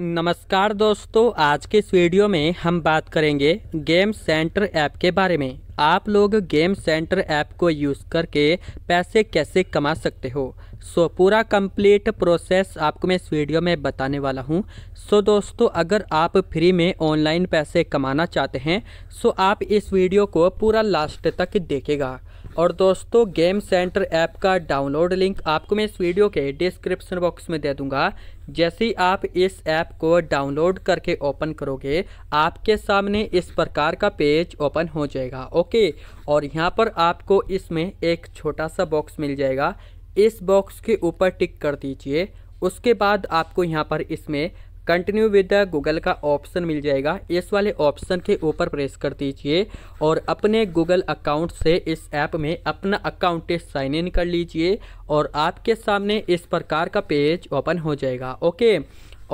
नमस्कार दोस्तों आज के इस वीडियो में हम बात करेंगे गेम सेंटर ऐप के बारे में आप लोग गेम सेंटर ऐप को यूज़ करके पैसे कैसे कमा सकते हो सो पूरा कंप्लीट प्रोसेस आपको मैं इस वीडियो में बताने वाला हूँ सो दोस्तों अगर आप फ्री में ऑनलाइन पैसे कमाना चाहते हैं सो आप इस वीडियो को पूरा लास्ट तक देखेगा और दोस्तों गेम सेंटर ऐप का डाउनलोड लिंक आपको मैं इस वीडियो के डिस्क्रिप्शन बॉक्स में दे दूंगा जैसे ही आप इस ऐप को डाउनलोड करके ओपन करोगे आपके सामने इस प्रकार का पेज ओपन हो जाएगा ओके और यहाँ पर आपको इसमें एक छोटा सा बॉक्स मिल जाएगा इस बॉक्स के ऊपर टिक कर दीजिए उसके बाद आपको यहाँ पर इसमें कंटिन्यू विद द गूगल का ऑप्शन मिल जाएगा इस वाले ऑप्शन के ऊपर प्रेस कर दीजिए और अपने गूगल अकाउंट से इस ऐप में अपना अकाउंट साइन इन कर लीजिए और आपके सामने इस प्रकार का पेज ओपन हो जाएगा ओके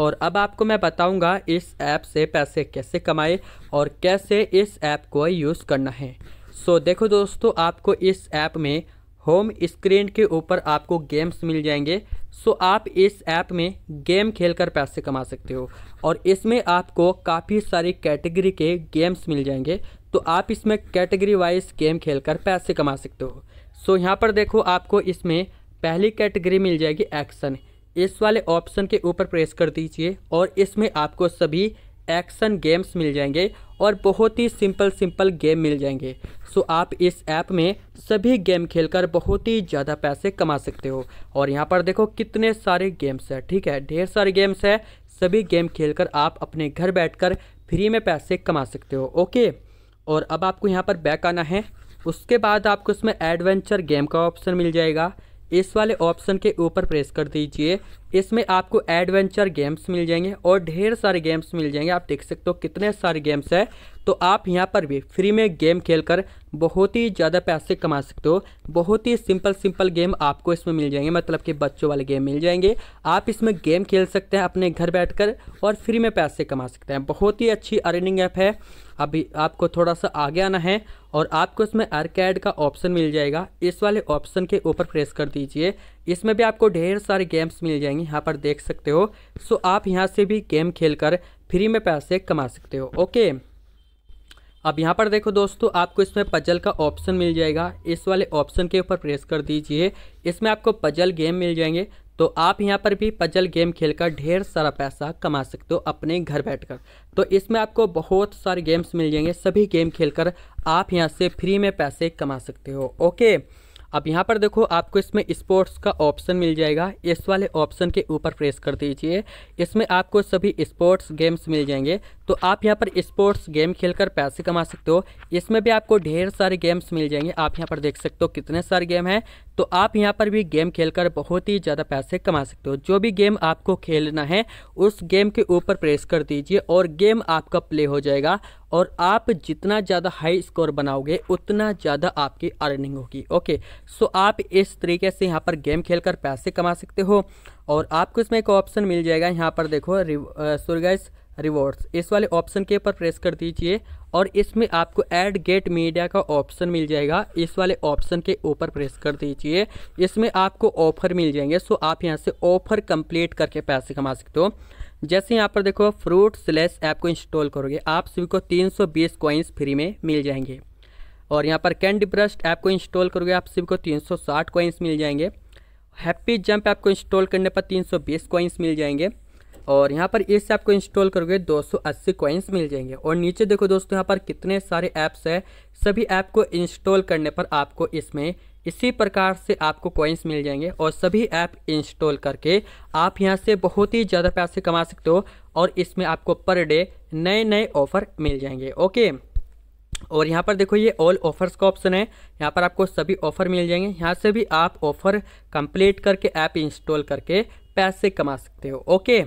और अब आपको मैं बताऊंगा इस ऐप से पैसे कैसे कमाए और कैसे इस ऐप को यूज़ करना है सो so, देखो दोस्तों आपको इस ऐप में होम स्क्रीन के ऊपर आपको गेम्स मिल जाएंगे सो आप इस ऐप में गेम खेलकर पैसे कमा सकते हो और इसमें आपको काफ़ी सारी कैटेगरी के गेम्स मिल जाएंगे तो आप इसमें कैटेगरी वाइज गेम खेलकर पैसे कमा सकते हो सो यहाँ पर देखो आपको इसमें पहली कैटेगरी मिल जाएगी एक्शन इस वाले ऑप्शन के ऊपर प्रेस कर दीजिए और इसमें आपको सभी एक्शन गेम्स मिल जाएंगे और बहुत ही सिंपल सिंपल गेम मिल जाएंगे सो आप इस ऐप में सभी गेम खेलकर बहुत ही ज़्यादा पैसे कमा सकते हो और यहाँ पर देखो कितने सारे गेम्स हैं ठीक है ढेर सारे गेम्स हैं सभी गेम खेलकर आप अपने घर बैठकर फ्री में पैसे कमा सकते हो ओके और अब आपको यहाँ पर बैक आना है उसके बाद आपको इसमें एडवेंचर गेम का ऑप्शन मिल जाएगा इस वाले ऑप्शन के ऊपर प्रेस कर दीजिए इसमें आपको एडवेंचर गेम्स मिल जाएंगे और ढेर सारे गेम्स मिल जाएंगे आप देख सकते हो कितने सारे गेम्स हैं तो आप यहाँ पर भी फ्री में गेम खेलकर बहुत ही ज़्यादा पैसे कमा सकते हो बहुत ही सिंपल सिंपल गेम आपको इसमें मिल जाएंगे मतलब कि बच्चों वाले गेम मिल जाएंगे आप इसमें गेम खेल सकते हैं अपने घर बैठ और फ्री में पैसे कमा सकते हैं बहुत ही अच्छी अर्निंग ऐप है अभी आपको थोड़ा सा आगे आना है और आपको इसमें आर्कैड का ऑप्शन मिल जाएगा इस वाले ऑप्शन के ऊपर प्रेस कर दीजिए इसमें भी आपको ढेर सारे गेम्स मिल जाएंगे यहाँ पर देख सकते हो सो आप यहाँ से भी गेम खेलकर फ्री में पैसे कमा सकते हो ओके अब यहाँ पर देखो दोस्तों आपको इसमें पजल का ऑप्शन मिल जाएगा इस वाले ऑप्शन के ऊपर प्रेस कर दीजिए इसमें आपको पजल गेम मिल जाएंगे तो आप यहाँ पर भी पजल गेम खेलकर ढेर सारा पैसा कमा सकते हो अपने घर बैठकर तो इसमें आपको बहुत सारे गेम्स मिल जाएंगे सभी गेम खेलकर आप यहाँ से फ्री में पैसे कमा सकते हो ओके अब यहाँ पर देखो आपको इसमें स्पोर्ट्स का ऑप्शन मिल जाएगा इस वाले ऑप्शन के ऊपर प्रेस कर दीजिए इसमें आपको सभी स्पोर्ट्स गेम्स मिल जाएंगे तो आप यहाँ पर स्पोर्ट्स गेम खेलकर पैसे कमा सकते हो इसमें भी आपको ढेर सारे गेम्स मिल जाएंगे आप यहाँ पर देख सकते हो कितने सारे गेम हैं तो आप यहाँ पर भी गेम खेलकर बहुत ही ज़्यादा पैसे कमा सकते हो जो भी गेम आपको खेलना है उस गेम के ऊपर प्रेस कर दीजिए और गेम आपका प्ले हो जाएगा और आप जितना ज़्यादा हाई स्कोर बनाओगे उतना ज़्यादा आपकी अर्निंग होगी ओके सो आप इस तरीके से यहाँ पर गेम खेल कर पैसे कमा सकते हो और आपको इसमें एक ऑप्शन मिल जाएगा यहाँ पर देखो सुरगैस रिवॉर्ड्स uh, इस वाले ऑप्शन के ऊपर प्रेस कर दीजिए और इसमें आपको ऐड गेट मीडिया का ऑप्शन मिल जाएगा इस वाले ऑप्शन के ऊपर प्रेस कर दीजिए इसमें आपको ऑफर मिल जाएंगे सो आप यहाँ से ऑफर कंप्लीट करके पैसे कमा सकते हो जैसे यहाँ पर देखो फ्रूट स्लेस ऐप को इंस्टॉल करोगे आप सभी को 320 कॉइंस फ्री में मिल जाएंगे और यहाँ पर कैंडी ब्रश ऐप को इंस्टॉल करोगे आप सभी को 360 कॉइन्स मिल जाएंगे हैप्पी जंप ऐप को इंस्टॉल करने पर 320 कॉइन्स मिल जाएंगे और यहाँ पर इस ऐप को इंस्टॉल करोगे 280 कॉइन्स मिल जाएंगे और नीचे देखो दोस्तों यहाँ पर कितने सारे ऐप्स हैं सभी ऐप को इंस्टॉल करने पर आपको इसमें इसी प्रकार से आपको कॉइन्स मिल जाएंगे और सभी ऐप इंस्टॉल करके आप यहाँ से बहुत ही ज़्यादा पैसे कमा सकते हो और इसमें आपको पर डे नए नए ऑफ़र मिल जाएंगे ओके और यहाँ पर देखो ये ऑल ऑफर्स का ऑप्शन है यहाँ पर आपको सभी ऑफ़र मिल जाएंगे यहाँ से भी आप ऑफ़र कंप्लीट करके ऐप इंस्टॉल करके पैसे कमा सकते हो ओके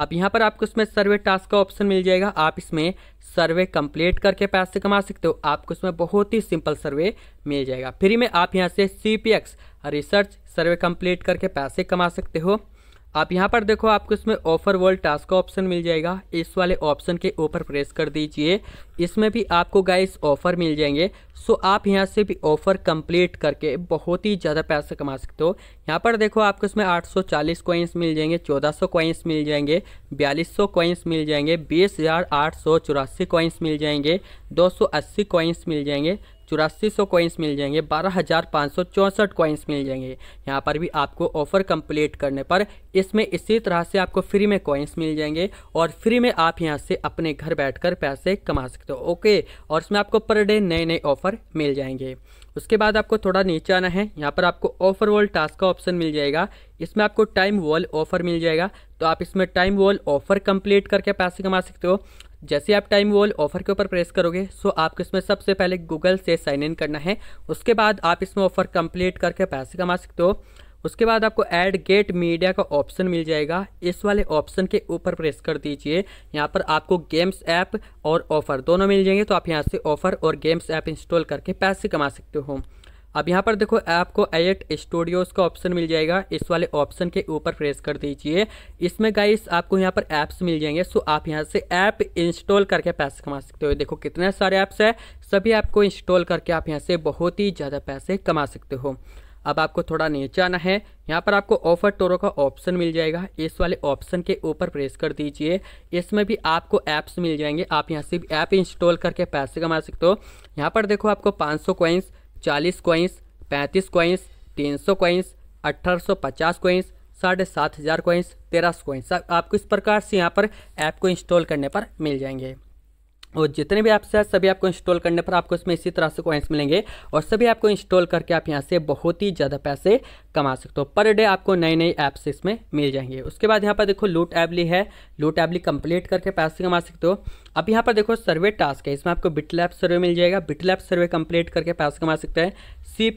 अब यहाँ पर आपको इसमें सर्वे टास्क का ऑप्शन मिल जाएगा आप इसमें सर्वे कंप्लीट करके पैसे कमा सकते हो आपको इसमें बहुत ही सिंपल सर्वे मिल जाएगा फ्री में आप यहाँ से सी रिसर्च सर्वे कंप्लीट करके पैसे कमा सकते हो आप यहाँ पर देखो आपको इसमें ऑफर वर्ल्ड टास्क का ऑप्शन मिल जाएगा इस वाले ऑप्शन के ऊपर प्रेस कर दीजिए इसमें भी आपको गाइस ऑफर मिल जाएंगे सो आप यहाँ से भी ऑफर कंप्लीट करके बहुत ही ज़्यादा पैसे कमा सकते हो यहाँ पर देखो आपको इसमें 840 कॉइंस मिल जाएंगे 1400 कॉइंस मिल जाएंगे 4200 कॉइंस मिल जाएंगे बीस हज़ार आठ सौ चौरासी मिल जाएंगे दो कॉइन्स मिल जाएंगे चौरासी सौ कॉइन्स मिल जाएंगे बारह हज़ार पाँच सौ चौंसठ कॉइन्स मिल जाएंगे यहाँ पर भी आपको ऑफर कंप्लीट करने पर इसमें इसी तरह से आपको फ्री में कॉइन्स मिल जाएंगे और फ्री में आप यहाँ से अपने घर बैठकर पैसे कमा सकते हो ओके और इसमें आपको पर डे नए नए ऑफर मिल जाएंगे उसके बाद आपको थोड़ा नीचे आना है यहाँ पर आपको ऑफर वॉल टास्क का ऑप्शन मिल जाएगा इसमें आपको टाइम वॉल ऑफर मिल जाएगा तो आप इसमें टाइम वॉल ऑफर कंप्लीट करके पैसे कमा सकते हो जैसे आप टाइम वॉल ऑफर के ऊपर प्रेस करोगे सो आपको इसमें सबसे पहले गूगल से साइन इन करना है उसके बाद आप इसमें ऑफर कंप्लीट करके पैसे कमा सकते हो उसके बाद आपको ऐड गेट मीडिया का ऑप्शन मिल जाएगा इस वाले ऑप्शन के ऊपर प्रेस कर दीजिए यहाँ पर आपको गेम्स ऐप और ऑफर दोनों मिल जाएंगे तो आप यहाँ से ऑफर और गेम्स ऐप इंस्टॉल करके पैसे कमा सकते हो अब यहाँ पर देखो आपको एट स्टूडियोज़ का ऑप्शन मिल जाएगा इस वाले ऑप्शन के ऊपर प्रेस कर दीजिए इसमें गाइस आपको यहाँ पर ऐप्स मिल जाएंगे सो आप यहाँ से ऐप इंस्टॉल करके पैसे कमा सकते हो देखो कितने सारे ऐप्स हैं सभी ऐप को इंस्टॉल करके आप यहाँ से बहुत ही ज़्यादा पैसे कमा सकते हो अब आपको थोड़ा नीचे आना है यहाँ पर आपको ऑफर टोरो का ऑप्शन मिल जाएगा इस वाले ऑप्शन के ऊपर प्रेस कर दीजिए इसमें भी आपको ऐप्स मिल जाएंगे आप यहाँ से ऐप इंस्टॉल करके पैसे कमा सकते हो यहाँ पर देखो आपको पाँच सौ चालीस कोइंस पैंतीस कोइंस तीन सौ कोइंस अट्ठारह सौ पचास कोइंस साढ़े सात हज़ार कोइंस तेरह सौ कोइंस आपको इस प्रकार से यहाँ पर ऐप को इंस्टॉल करने पर मिल जाएंगे और जितने भी ऐप्स हैं सभी आपको इंस्टॉल करने पर आपको इसमें इसी तरह से क्वाइंस मिलेंगे और सभी आपको इंस्टॉल करके आप यहाँ से बहुत ही ज़्यादा पैसे कमा सकते हो पर डे आपको नए नए ऐप्स इसमें मिल जाएंगे उसके बाद यहाँ पर देखो लूट एबली है लूट एबली कंप्लीट करके पैसे कमा सकते हो अब यहाँ पर देखो सर्वे टास्क है इसमें आपको बिटलैप सर्वे मिल जाएगा बिटलैप सर्वे कंप्लीट करके पैसा कमा सकते हैं सी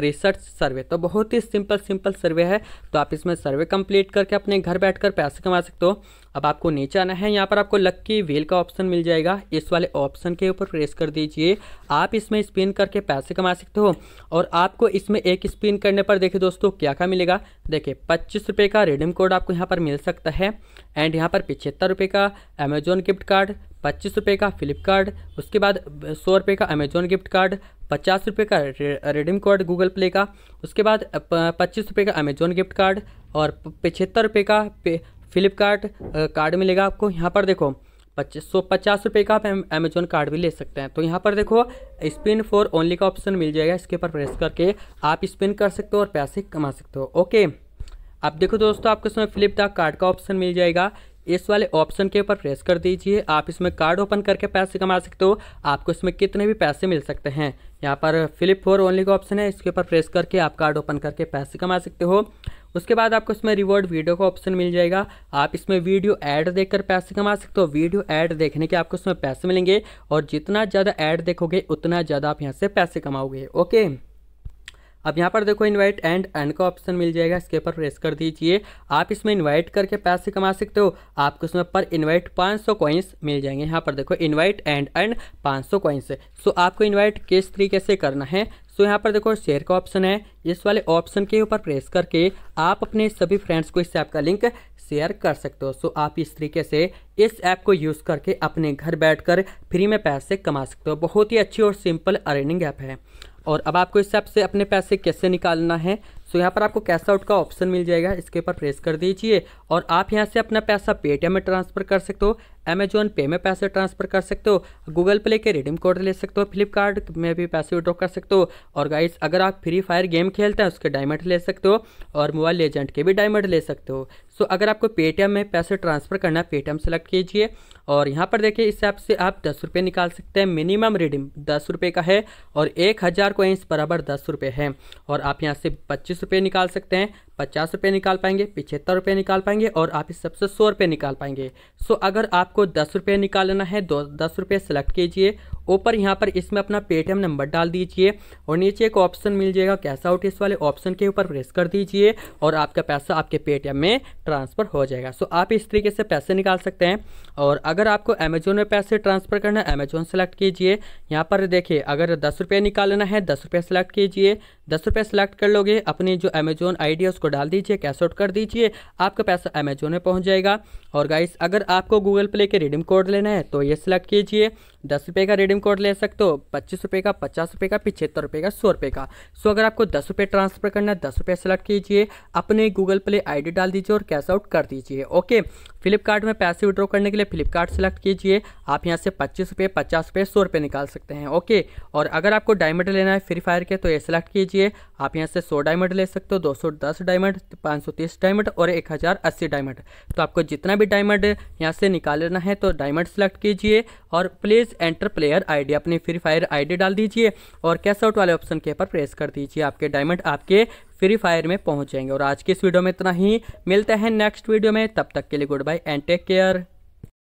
रिसर्च सर्वे तो बहुत ही सिंपल सिंपल सर्वे है तो आप इसमें सर्वे कंप्लीट करके अपने घर बैठकर पैसे कमा सकते हो अब आपको नीचे आना है यहाँ पर आपको लक्की व्हील का ऑप्शन मिल जाएगा इस वाले ऑप्शन के ऊपर प्रेस कर दीजिए आप इसमें स्पिन करके पैसे कमा सकते हो और आपको इसमें एक स्पिन करने पर देखिए दोस्तों क्या क्या मिलेगा देखिए पच्चीस रुपये का रिडीम कोड आपको यहाँ पर मिल सकता है एंड यहाँ पर पिछहत्तर रुपये का अमेजोन गिफ्ट कार्ड पच्चीस रुपये का फ्लिपकार्ट उसके बाद सौ रुपये का अमेजोन गिफ्ट कार्ड पचास रुपये का रिडीम कोड गूगल प्ले का उसके बाद पच्चीस रुपये का अमेजोन गिफ्ट कार्ड और पचहत्तर रुपये का फ्लिपकार्ट कार्ड मिलेगा आपको यहाँ पर देखो पच्चीस सौ पचास रुपये का आप अमेजोन कार्ड भी ले सकते हैं तो यहाँ पर देखो स्पिन फॉर ओनली का ऑप्शन मिल जाएगा इसके ऊपर प्रेस करके आप स्पिन कर सकते हो और पैसे कमा सकते हो ओके आप देखो दोस्तों आपके समय फ्लिप द कार्ड का ऑप्शन मिल जाएगा इस वाले ऑप्शन के ऊपर प्रेस कर दीजिए आप इसमें कार्ड ओपन करके पैसे कमा सकते हो आपको इसमें कितने भी पैसे मिल सकते हैं यहाँ पर फ्लिप फोर ओनली का ऑप्शन है इसके ऊपर प्रेस करके आप कार्ड ओपन करके पैसे कमा सकते हो उसके बाद आपको इसमें रिवॉर्ड वीडियो का ऑप्शन मिल जाएगा आप इसमें वीडियो ऐड देखकर पैसे कमा सकते हो वीडियो ऐड देखने के आपको इसमें पैसे मिलेंगे और जितना ज़्यादा ऐड देखोगे उतना ज़्यादा आप यहाँ से पैसे कमाओगे ओके अब यहाँ पर देखो इनवाइट एंड एंड का ऑप्शन मिल जाएगा इसके ऊपर प्रेस कर दीजिए आप इसमें इनवाइट करके पैसे कमा सकते हो आपको इसमें पर इनवाइट 500 सौ कॉइन्स मिल जाएंगे यहाँ पर देखो इनवाइट एंड एंड 500 सौ कॉइंस सो आपको इनवाइट किस तरीके से करना है सो यहाँ पर देखो शेयर का ऑप्शन है इस वाले ऑप्शन के ऊपर प्रेस करके आप अपने सभी फ्रेंड्स को इस ऐप का लिंक शेयर कर सकते हो सो आप इस तरीके से इस ऐप को यूज़ करके अपने घर बैठ फ्री में पैसे कमा सकते हो बहुत ही अच्छी और सिंपल अर्निंग ऐप है और अब आपको इस ऐप से अपने पैसे कैसे निकालना है सो यहाँ पर आपको कैश आउट का ऑप्शन मिल जाएगा इसके ऊपर प्रेस कर दीजिए और आप यहाँ से अपना पैसा पेटीएम में ट्रांसफ़र कर सकते हो अमेजोन पे में पैसे ट्रांसफर कर सकते हो गूगल प्ले के रिडीम कोड ले सकते हो फ्लिपकार्ट में भी पैसे विड्रॉ कर सकते हो और गाइस अगर आप फ्री फायर गेम खेलते हैं उसके डायमंड ले सकते हो और मोबाइल लेजेंड के भी डायमंड ले सकते हो सो अगर आपको पेटीएम में पैसे ट्रांसफर करना है पेटीएम सेलेक्ट कीजिए और यहाँ पर देखिए इस ऐप से आप दस रुपये निकाल सकते हैं मिनिमम रिडीम दस रुपये का है और एक हज़ार कोइंस बराबर दस रुपये है और आप यहाँ से पच्चीस रुपये निकाल सकते हैं पचास रुपये निकाल पाएंगे पिछहत्तर रुपये निकाल पाएंगे और आप इस सबसे सौ रुपये निकाल पाएंगे सो अगर आपको आपको दस रुपये निकालना है दो दस रुपये सेलेक्ट कीजिए ऊपर यहाँ पर इसमें अपना पेटीएम नंबर डाल दीजिए और नीचे एक ऑप्शन मिल जाएगा कैश आउट इस वाले ऑप्शन के ऊपर प्रेस कर दीजिए और आपका पैसा आपके पेटीएम में ट्रांसफ़र हो जाएगा सो आप इस तरीके से पैसे निकाल सकते हैं और अगर आपको अमेजोन में पैसे ट्रांसफ़र करना है अमेजोन सेलेक्ट कीजिए यहाँ पर देखिए अगर दस रुपये निकालना है दस रुपये सेलेक्ट कीजिए दस रुपये सेलेक्ट कर लोगे अपनी जो अमेजोन आई डी है उसको डाल दीजिए कैश आउट कर दीजिए आपका पैसा अमेजोन में पहुँच जाएगा और गाइस अगर आपको गूगल प्ले के रिडीम कोड लेना है तो ये सिलेक्ट कीजिए दस रुपये का रिडीम रिडीम कोड ले सकते हो पच्चीस रुपये का पचास रुपये का पिछहत्तर रुपये का सौ रुपये का सो अगर आपको दस रुपये ट्रांसफर करना है दस रुपये सेलेक्ट कीजिए अपने गूगल प्ले आईडी डाल दीजिए और कैश आउट कर दीजिए ओके फ्लिपकार्ट में पैसे विड्रॉ करने के लिए फ्लिपकार्ट सेलेक्ट कीजिए आप यहाँ से पच्चीस रुपये पचास रुपये सौ रुपये निकाल सकते हैं ओके और अगर आपको डायमंड लेना है फ्री फायर के तो ये सेलेक्ट कीजिए आप यहाँ से सौ डायमंड ले सकते हो दो सौ दस डायमंड पाँच सौ तीस डायमंड और एक हज़ार अस्सी डायमंड तो आपको जितना भी डायमंड यहाँ से निकाल लेना है तो डायमंड सेलेक्ट कीजिए और please enter player fire ID अपनी फ्री फायर आईडी डाल दीजिए और कैश आउट वाले ऑप्शन के ऊपर प्रेस कर दीजिए आपके डायमंड आपके फ्री फायर में पहुंच जाएंगे और आज के इस वीडियो में इतना ही मिलते हैं नेक्स्ट वीडियो में तब तक के लिए goodbye and take care